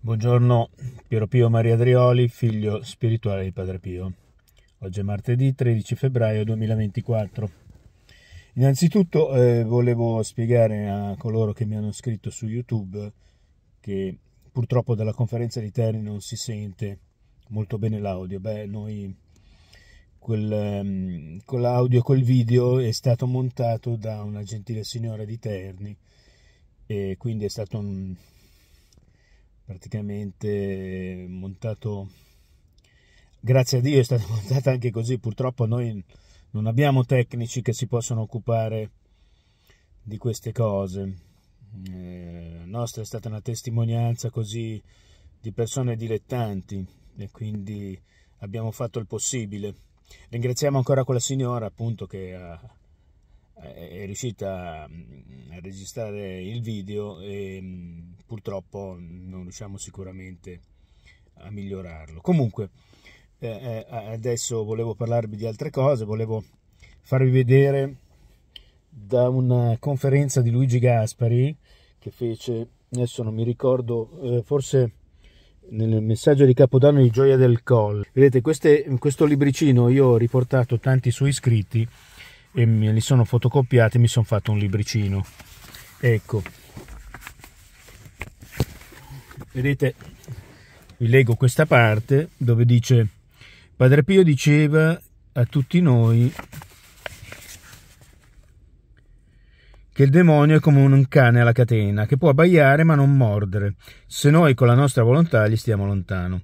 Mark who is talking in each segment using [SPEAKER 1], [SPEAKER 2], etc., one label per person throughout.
[SPEAKER 1] Buongiorno Piero Pio Maria Drioli, figlio spirituale di Padre Pio. Oggi è martedì 13 febbraio 2024. Innanzitutto eh, volevo spiegare a coloro che mi hanno scritto su YouTube che purtroppo dalla conferenza di Terni non si sente molto bene l'audio. Beh, noi quel, ehm, quell'audio, quel video è stato montato da una gentile signora di Terni e quindi è stato un, praticamente montato grazie a Dio è stata montata anche così purtroppo noi non abbiamo tecnici che si possono occupare di queste cose eh, la nostra è stata una testimonianza così di persone dilettanti e quindi abbiamo fatto il possibile ringraziamo ancora quella signora appunto che ha, è riuscita a registrare il video e purtroppo non riusciamo sicuramente a migliorarlo. Comunque, eh, eh, adesso volevo parlarvi di altre cose, volevo farvi vedere da una conferenza di Luigi Gaspari che fece, adesso non mi ricordo, eh, forse nel messaggio di Capodanno di Gioia del Col. Vedete, queste, questo libricino io ho riportato tanti suoi scritti e me li sono fotocopiati, e mi sono fatto un libricino. Ecco, Vedete, vi leggo questa parte dove dice Padre Pio diceva a tutti noi che il demonio è come un cane alla catena, che può abbaiare ma non mordere, se noi con la nostra volontà gli stiamo lontano.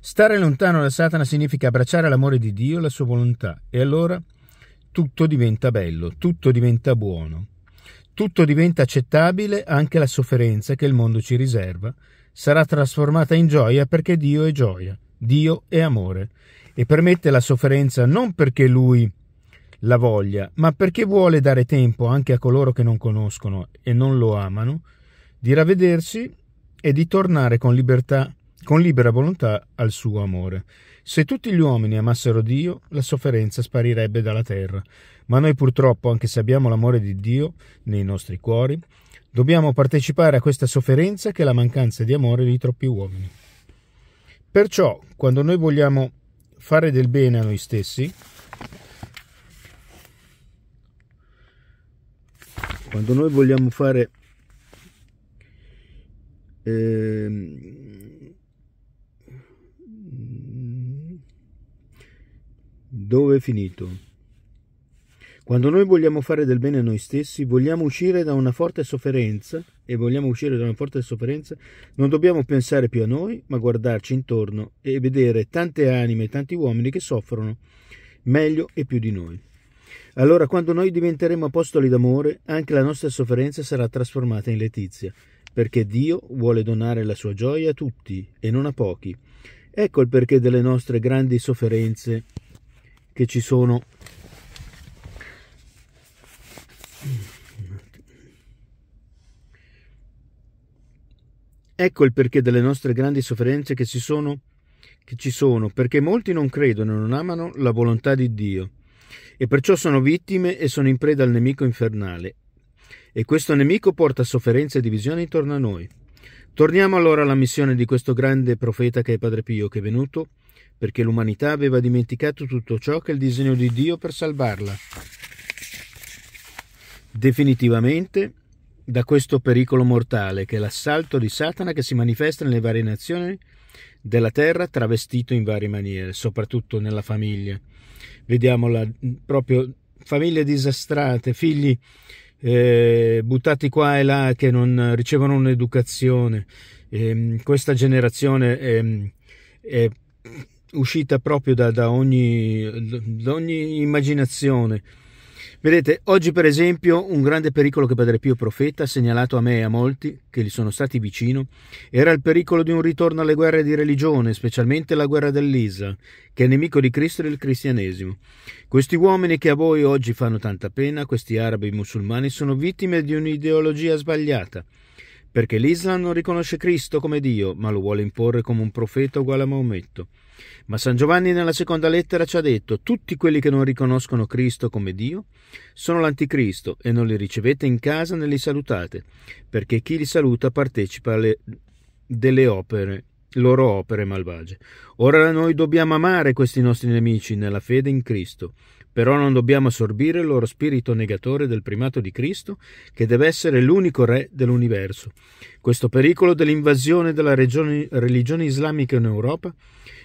[SPEAKER 1] Stare lontano da Satana significa abbracciare l'amore di Dio e la sua volontà, e allora tutto diventa bello, tutto diventa buono, tutto diventa accettabile anche la sofferenza che il mondo ci riserva sarà trasformata in gioia perché Dio è gioia, Dio è amore e permette la sofferenza non perché Lui la voglia, ma perché vuole dare tempo anche a coloro che non conoscono e non lo amano di ravvedersi e di tornare con libertà, con libera volontà al suo amore. Se tutti gli uomini amassero Dio, la sofferenza sparirebbe dalla terra. Ma noi purtroppo, anche se abbiamo l'amore di Dio nei nostri cuori, Dobbiamo partecipare a questa sofferenza che è la mancanza di amore di troppi uomini. Perciò, quando noi vogliamo fare del bene a noi stessi, quando noi vogliamo fare eh, dove è finito? Quando noi vogliamo fare del bene a noi stessi, vogliamo uscire da una forte sofferenza e vogliamo uscire da una forte sofferenza, non dobbiamo pensare più a noi, ma guardarci intorno e vedere tante anime e tanti uomini che soffrono meglio e più di noi. Allora, quando noi diventeremo apostoli d'amore, anche la nostra sofferenza sarà trasformata in letizia, perché Dio vuole donare la sua gioia a tutti e non a pochi. Ecco il perché delle nostre grandi sofferenze che ci sono Ecco il perché delle nostre grandi sofferenze che ci sono, che ci sono perché molti non credono e non amano la volontà di Dio e perciò sono vittime e sono in preda al nemico infernale. E questo nemico porta sofferenze e divisioni intorno a noi. Torniamo allora alla missione di questo grande profeta che è Padre Pio, che è venuto perché l'umanità aveva dimenticato tutto ciò che è il disegno di Dio per salvarla. Definitivamente da questo pericolo mortale che è l'assalto di Satana che si manifesta nelle varie nazioni della terra travestito in varie maniere, soprattutto nella famiglia. Vediamo la, proprio famiglie disastrate, figli eh, buttati qua e là che non ricevono un'educazione. Eh, questa generazione è, ehm, è uscita proprio da, da, ogni, da ogni immaginazione Vedete, oggi per esempio un grande pericolo che Padre Pio Profeta ha segnalato a me e a molti che gli sono stati vicino era il pericolo di un ritorno alle guerre di religione, specialmente la guerra dell'Islam, che è nemico di Cristo e del cristianesimo. Questi uomini che a voi oggi fanno tanta pena, questi arabi musulmani, sono vittime di un'ideologia sbagliata, perché l'Islam non riconosce Cristo come Dio, ma lo vuole imporre come un profeta uguale a Maometto. Ma San Giovanni nella seconda lettera ci ha detto, tutti quelli che non riconoscono Cristo come Dio sono l'anticristo e non li ricevete in casa né li salutate, perché chi li saluta partecipa alle, delle opere, loro opere malvagie. Ora noi dobbiamo amare questi nostri nemici nella fede in Cristo, però non dobbiamo assorbire il loro spirito negatore del primato di Cristo, che deve essere l'unico re dell'universo. Questo pericolo dell'invasione della regione, religione islamica in Europa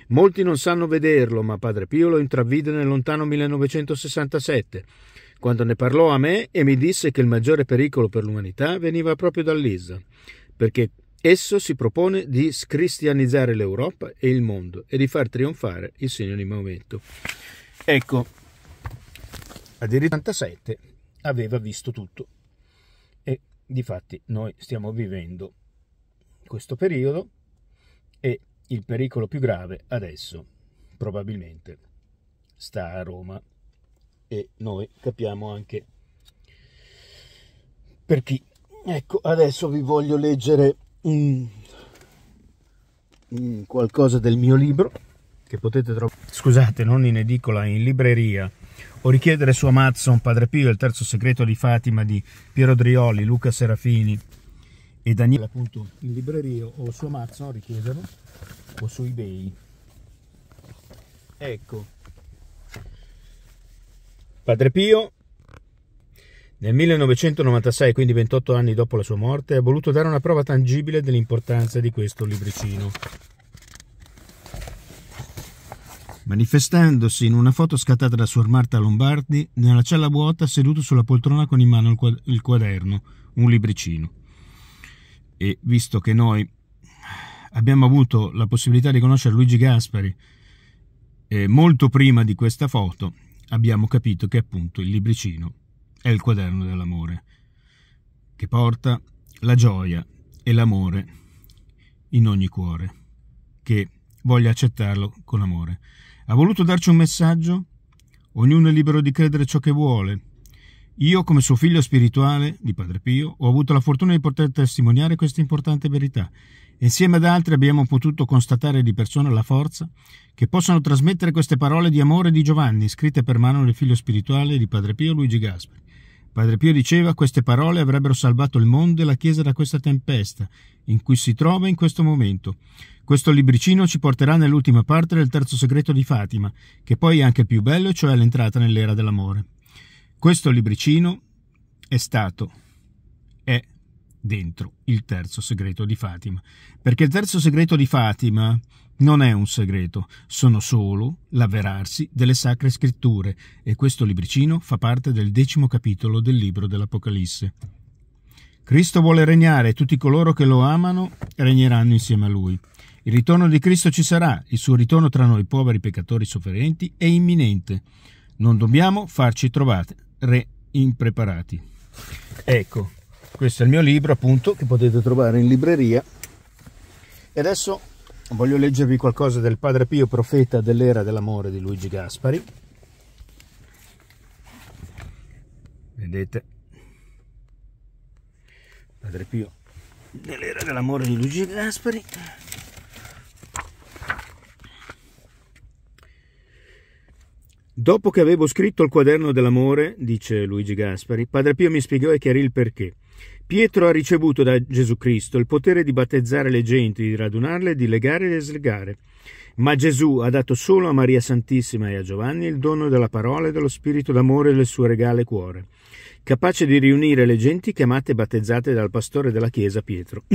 [SPEAKER 1] Molti non sanno vederlo, ma Padre Pio lo intravide nel lontano 1967, quando ne parlò a me e mi disse che il maggiore pericolo per l'umanità veniva proprio dall'ISA, perché esso si propone di scristianizzare l'Europa e il mondo e di far trionfare il segno di Maometto. Ecco, addirittura 87 aveva visto tutto e difatti noi stiamo vivendo questo periodo e il pericolo più grave adesso, probabilmente, sta a Roma e noi capiamo anche per chi. Ecco, adesso vi voglio leggere un, un qualcosa del mio libro che potete trovare, scusate, non in edicola, in libreria o richiedere su Amazon Padre Pio il terzo segreto di Fatima di Piero Drioli, Luca Serafini e Daniele appunto in libreria o su Amazon richiederlo o su ebay ecco padre pio nel 1996, quindi 28 anni dopo la sua morte, ha voluto dare una prova tangibile dell'importanza di questo libricino. Manifestandosi in una foto scattata da Suor Marta Lombardi, nella cella vuota, seduto sulla poltrona con in mano il, quaderno, un libricino. E visto che noi abbiamo avuto la possibilità di conoscere Luigi Gaspari eh, molto prima di questa foto, abbiamo capito che appunto il libricino è il quaderno dell'amore, che porta la gioia e l'amore in ogni cuore, che voglia accettarlo con amore. Ha voluto darci un messaggio? Ognuno è libero di credere ciò che vuole. Io, come suo figlio spirituale di Padre Pio, ho avuto la fortuna di poter testimoniare questa importante verità Insieme ad altri abbiamo potuto constatare di persona la forza che possono trasmettere queste parole di amore di Giovanni, scritte per mano del figlio spirituale di Padre Pio Luigi Gasperi. Padre Pio diceva queste parole avrebbero salvato il mondo e la Chiesa da questa tempesta in cui si trova in questo momento. Questo libricino ci porterà nell'ultima parte del terzo segreto di Fatima, che poi è anche il più bello, cioè l'entrata nell'era dell'amore. Questo libricino è stato dentro il terzo segreto di Fatima. Perché il terzo segreto di Fatima non è un segreto, sono solo l'avverarsi delle sacre scritture e questo libricino fa parte del decimo capitolo del libro dell'Apocalisse. Cristo vuole regnare e tutti coloro che lo amano regneranno insieme a lui. Il ritorno di Cristo ci sarà, il suo ritorno tra noi poveri peccatori sofferenti è imminente. Non dobbiamo farci trovare re impreparati. Ecco, questo è il mio libro appunto che potete trovare in libreria e adesso voglio leggervi qualcosa del padre Pio profeta dell'era dell'amore di Luigi Gaspari vedete padre Pio dell'era dell'amore di Luigi Gaspari Dopo che avevo scritto il quaderno dell'amore, dice Luigi Gaspari, Padre Pio mi spiegò e chiarì il perché. Pietro ha ricevuto da Gesù Cristo il potere di battezzare le genti, di radunarle, di legare e di slegare. Ma Gesù ha dato solo a Maria Santissima e a Giovanni il dono della parola e dello spirito d'amore del suo regale cuore, capace di riunire le genti chiamate e battezzate dal pastore della Chiesa Pietro.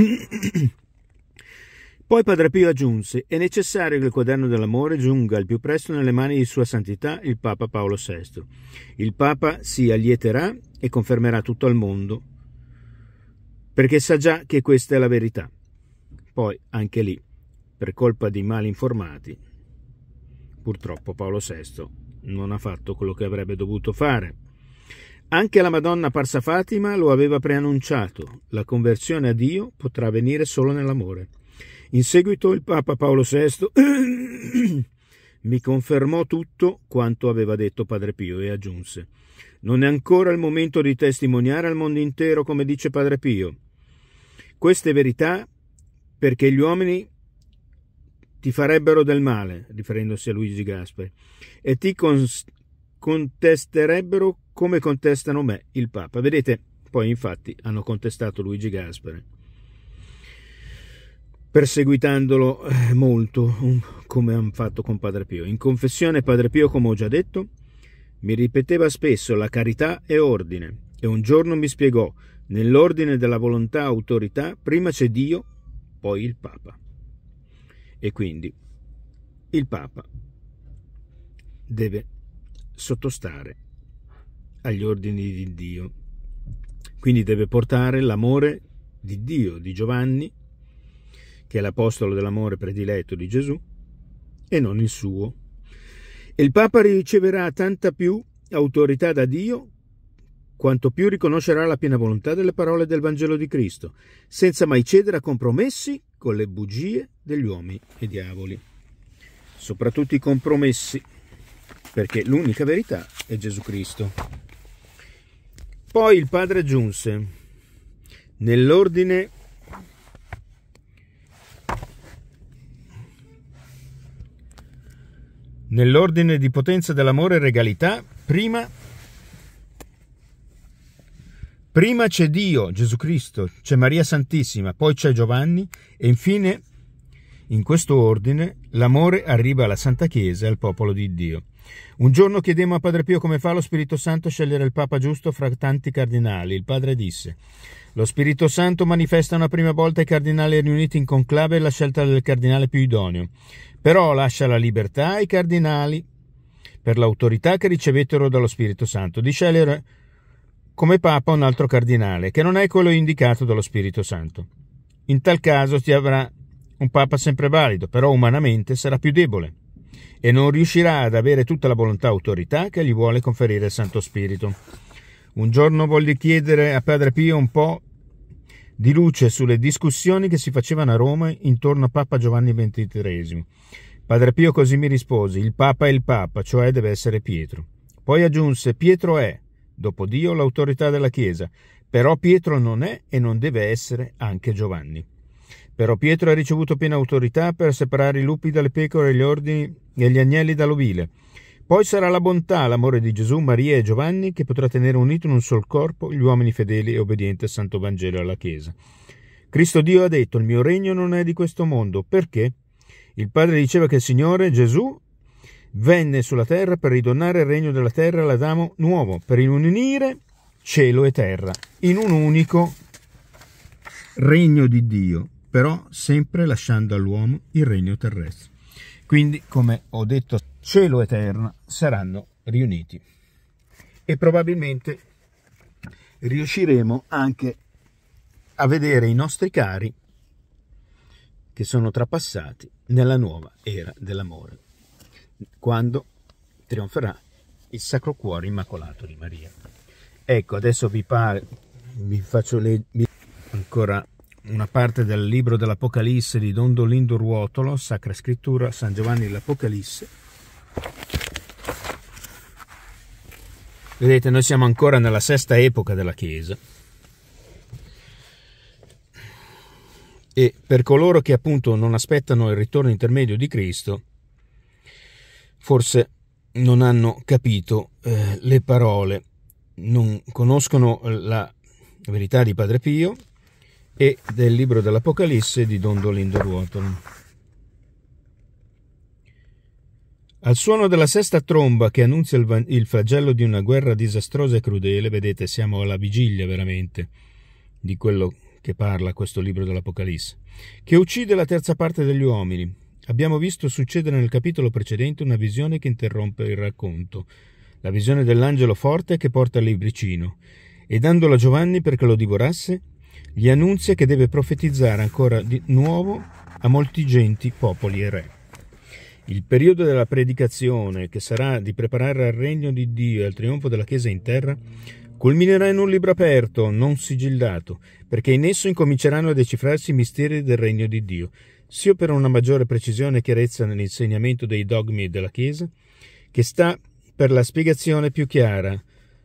[SPEAKER 1] Poi Padre Pio aggiunse: È necessario che il quaderno dell'amore giunga al più presto nelle mani di Sua Santità il Papa Paolo VI. Il Papa si allieterà e confermerà tutto al mondo perché sa già che questa è la verità. Poi, anche lì, per colpa di informati, purtroppo Paolo VI non ha fatto quello che avrebbe dovuto fare. Anche la Madonna Parsa Fatima lo aveva preannunciato, la conversione a Dio potrà avvenire solo nell'amore. In seguito il Papa Paolo VI mi confermò tutto quanto aveva detto Padre Pio e aggiunse Non è ancora il momento di testimoniare al mondo intero come dice Padre Pio queste verità perché gli uomini ti farebbero del male, riferendosi a Luigi Gasperi, e ti contesterebbero come contestano me, il Papa. Vedete, poi infatti hanno contestato Luigi Gasperi, perseguitandolo eh, molto, come hanno fatto con Padre Pio. In confessione Padre Pio, come ho già detto, mi ripeteva spesso la carità e ordine, e un giorno mi spiegò Nell'ordine della volontà autorità prima c'è Dio, poi il Papa. E quindi il Papa deve sottostare agli ordini di Dio. Quindi deve portare l'amore di Dio, di Giovanni, che è l'apostolo dell'amore prediletto di Gesù, e non il suo. E il Papa riceverà tanta più autorità da Dio quanto più riconoscerà la piena volontà delle parole del Vangelo di Cristo, senza mai cedere a compromessi con le bugie degli uomini e diavoli. Soprattutto i compromessi, perché l'unica verità è Gesù Cristo. Poi il padre aggiunse, nell'ordine nell'ordine di potenza dell'amore e regalità, prima Prima c'è Dio, Gesù Cristo, c'è Maria Santissima, poi c'è Giovanni e infine, in questo ordine, l'amore arriva alla Santa Chiesa e al popolo di Dio. Un giorno chiedemmo a Padre Pio come fa lo Spirito Santo a scegliere il Papa giusto fra tanti cardinali. Il Padre disse: Lo Spirito Santo manifesta una prima volta i cardinali riuniti in conclave la scelta del cardinale più idoneo, però lascia la libertà ai cardinali, per l'autorità che ricevettero dallo Spirito Santo, di scegliere come Papa un altro cardinale, che non è quello indicato dallo Spirito Santo. In tal caso si avrà un Papa sempre valido, però umanamente sarà più debole e non riuscirà ad avere tutta la volontà e autorità che gli vuole conferire il Santo Spirito. Un giorno voglio chiedere a Padre Pio un po' di luce sulle discussioni che si facevano a Roma intorno a Papa Giovanni XXIII. Padre Pio così mi rispose: Il Papa è il Papa, cioè deve essere Pietro. Poi aggiunse: Pietro è, dopo Dio, l'autorità della Chiesa. Però Pietro non è e non deve essere anche Giovanni. Però Pietro ha ricevuto piena autorità per separare i lupi dalle pecore, gli ordini e gli agnelli dall'ovile. Poi sarà la bontà, l'amore di Gesù, Maria e Giovanni che potrà tenere unito in un sol corpo gli uomini fedeli e obbedienti al Santo Vangelo e alla Chiesa. Cristo Dio ha detto, il mio regno non è di questo mondo. Perché? Il Padre diceva che il Signore Gesù venne sulla terra per ridonare il regno della terra all'Adamo nuovo, per riunire cielo e terra in un unico regno di Dio, però sempre lasciando all'uomo il regno terrestre. Quindi, come ho detto, cielo e terra saranno riuniti e probabilmente riusciremo anche a vedere i nostri cari che sono trapassati nella nuova era dell'amore quando trionferà il Sacro Cuore Immacolato di Maria. Ecco, adesso vi, pare, vi faccio leggere ancora una parte del libro dell'Apocalisse di Don Dolindo Ruotolo, Sacra Scrittura, San Giovanni dell'Apocalisse. Vedete, noi siamo ancora nella sesta epoca della Chiesa. E per coloro che appunto non aspettano il ritorno intermedio di Cristo, Forse non hanno capito eh, le parole, non conoscono eh, la verità di Padre Pio e del libro dell'Apocalisse di Don Dolindo Ruotolo. Al suono della sesta tromba che annunzia il, il, flagello di una guerra disastrosa e crudele, vedete, siamo alla vigilia veramente di quello che parla questo libro dell'Apocalisse, che uccide la terza parte degli uomini, Abbiamo visto succedere nel capitolo precedente una visione che interrompe il racconto, la visione dell'angelo forte che porta il libricino, e dandolo a Giovanni perché lo divorasse, gli annunzia che deve profetizzare ancora di nuovo a molti genti, popoli e re. Il periodo della predicazione, che sarà di preparare al regno di Dio e al trionfo della Chiesa in terra, culminerà in un libro aperto, non sigillato, perché in esso incominceranno a decifrarsi i misteri del regno di Dio, sia per una maggiore precisione e chiarezza nell'insegnamento dei dogmi della Chiesa, che sta per la spiegazione più chiara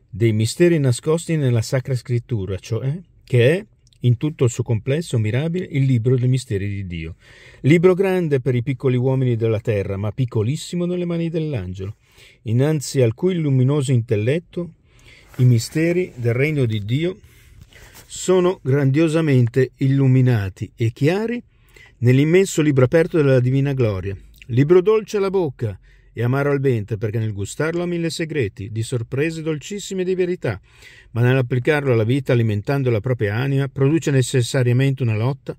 [SPEAKER 1] dei misteri nascosti nella Sacra Scrittura, cioè che è in tutto il suo complesso mirabile il libro dei misteri di Dio. Libro grande per i piccoli uomini della terra, ma piccolissimo nelle mani dell'angelo, innanzi al cui luminoso intelletto i misteri del regno di Dio sono grandiosamente illuminati e chiari nell'immenso libro aperto della Divina Gloria. Libro dolce alla bocca e amaro al ventre, perché nel gustarlo ha mille segreti, di sorprese dolcissime di verità, ma nell'applicarlo alla vita alimentando la propria anima, produce necessariamente una lotta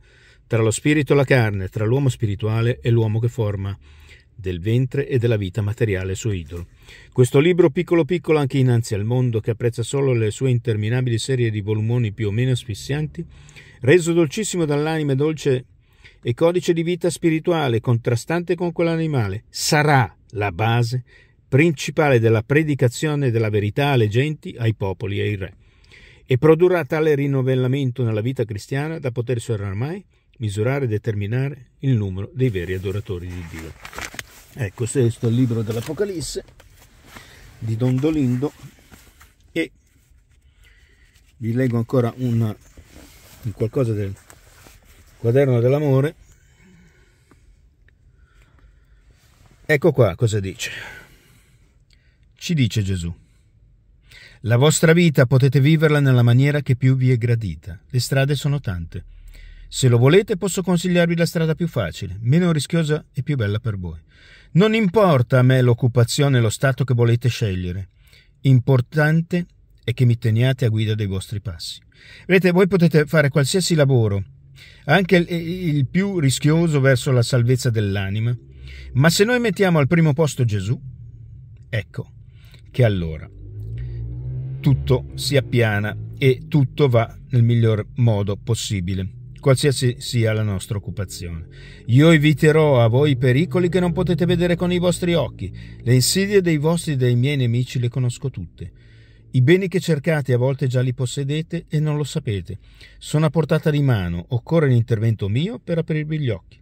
[SPEAKER 1] tra lo spirito e la carne, tra l'uomo spirituale e l'uomo che forma del ventre e della vita materiale suo idolo. Questo libro piccolo piccolo anche innanzi al mondo, che apprezza solo le sue interminabili serie di volumoni più o meno asfissianti, reso dolcissimo dall'anima e dolce e codice di vita spirituale contrastante con quell'animale sarà la base principale della predicazione della verità alle genti, ai popoli e ai re, e produrrà tale rinnovellamento nella vita cristiana da potersi oramai misurare e determinare il numero dei veri adoratori di Dio. Ecco, questo è il libro dell'Apocalisse di Dondolindo e vi leggo ancora una, qualcosa del quaderno dell'amore. Ecco qua cosa dice. Ci dice Gesù. La vostra vita potete viverla nella maniera che più vi è gradita. Le strade sono tante. Se lo volete posso consigliarvi la strada più facile, meno rischiosa e più bella per voi. Non importa a me l'occupazione e lo stato che volete scegliere. Importante è che mi teniate a guida dei vostri passi. Vedete, voi potete fare qualsiasi lavoro, anche il più rischioso verso la salvezza dell'anima. Ma se noi mettiamo al primo posto Gesù, ecco che allora tutto si appiana e tutto va nel miglior modo possibile, qualsiasi sia la nostra occupazione. Io eviterò a voi i pericoli che non potete vedere con i vostri occhi, le insidie dei vostri e dei miei nemici le conosco tutte. I beni che cercate a volte già li possedete e non lo sapete. Sono a portata di mano, occorre l'intervento mio per aprirvi gli occhi.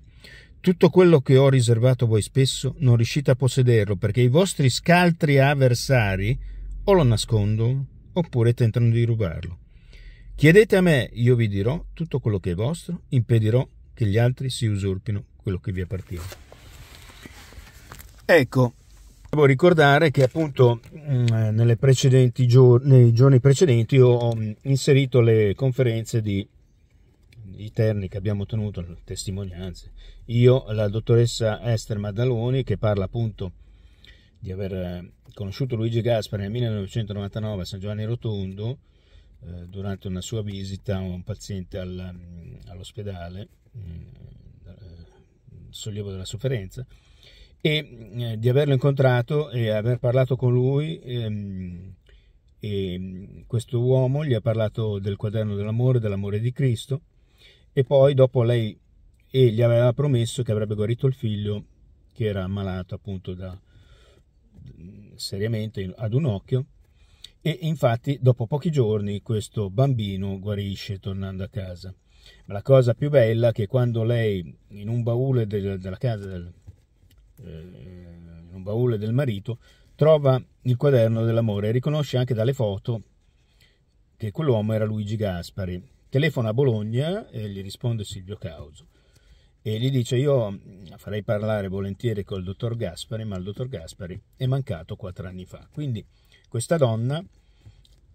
[SPEAKER 1] Tutto quello che ho riservato voi spesso non riuscite a possederlo perché i vostri scaltri avversari o lo nascondono oppure tentano di rubarlo. Chiedete a me, io vi dirò tutto quello che è vostro, impedirò che gli altri si usurpino quello che vi appartiene. Ecco, Devo ricordare che appunto mm, gior nei giorni precedenti ho inserito le conferenze di, Terni che abbiamo tenuto, testimonianze, io, la dottoressa Esther Maddaloni che parla appunto di aver eh, conosciuto Luigi Gaspari nel 1999 a San Giovanni Rotondo eh, durante una sua visita a un paziente al, all'ospedale, mm, eh, sollievo della sofferenza, e eh, di averlo incontrato e aver parlato con lui. Ehm, e mm, questo uomo gli ha parlato del quaderno dell'amore, dell'amore di Cristo e poi dopo lei e gli aveva promesso che avrebbe guarito il figlio che era ammalato appunto da, mm, seriamente ad un occhio e infatti dopo pochi giorni questo bambino guarisce tornando a casa. Ma la cosa più bella è che quando lei in un baule del, della casa del, eh, in un baule del marito, trova il quaderno dell'amore e riconosce anche dalle foto che quell'uomo era Luigi Gaspari. Telefona a Bologna e gli risponde Silvio Causo e gli dice io mm, farei parlare volentieri col dottor Gaspari, ma il dottor Gaspari è mancato quattro anni fa. Quindi questa donna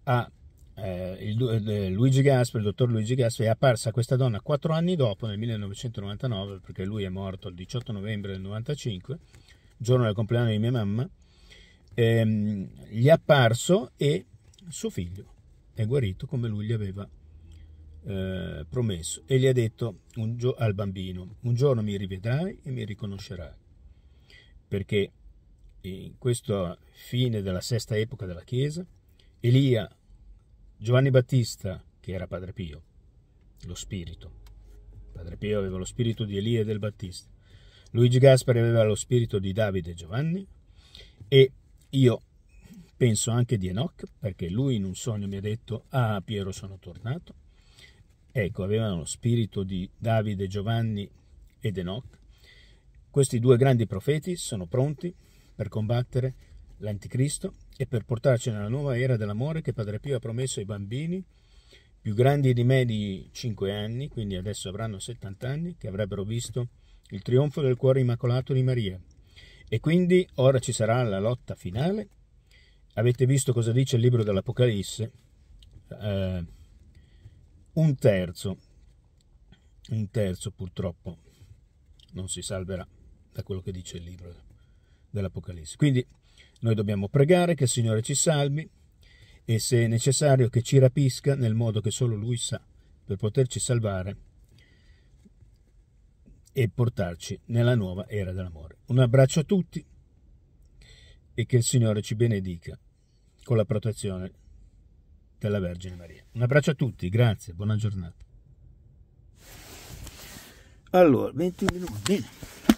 [SPEAKER 1] ha eh, il, eh, eh, Luigi Gasper, il dottor Luigi Gasper, è apparsa questa donna quattro anni dopo, nel 1999, perché lui è morto il 18 novembre del 95, giorno del compleanno di mia mamma, ehm, gli è apparso e suo figlio è guarito come lui gli aveva eh, promesso e gli ha detto gio- al bambino, un giorno mi rivedrai e mi riconoscerai, perché in questo fine della sesta epoca della Chiesa, Elia Giovanni Battista, che era Padre Pio, lo spirito. Padre Pio aveva lo spirito di Elia e del Battista. Luigi Gaspari aveva lo spirito di Davide e Giovanni e io penso anche di Enoch, perché lui in un sogno mi ha detto, ah Piero sono tornato. Ecco, avevano lo spirito di Davide, Giovanni ed Enoch. Questi due grandi profeti sono pronti per combattere l'anticristo e per portarci nella nuova era dell'amore che Padre Pio ha promesso ai bambini più grandi di me di 5 anni, quindi adesso avranno 70 anni, che avrebbero visto il trionfo del cuore immacolato di Maria. E quindi ora ci sarà la lotta finale. Avete visto cosa dice il libro dell'Apocalisse? Eh, un terzo, un terzo purtroppo non si salverà da quello che dice il libro dell'Apocalisse. Quindi noi dobbiamo pregare che il Signore ci salvi e se è necessario che ci rapisca nel modo che solo Lui sa per poterci salvare e portarci nella nuova era dell'amore. Un abbraccio a tutti e che il Signore ci benedica con la protezione della Vergine Maria. Un abbraccio a tutti, grazie, buona giornata. Allora, 20 minuti, bene.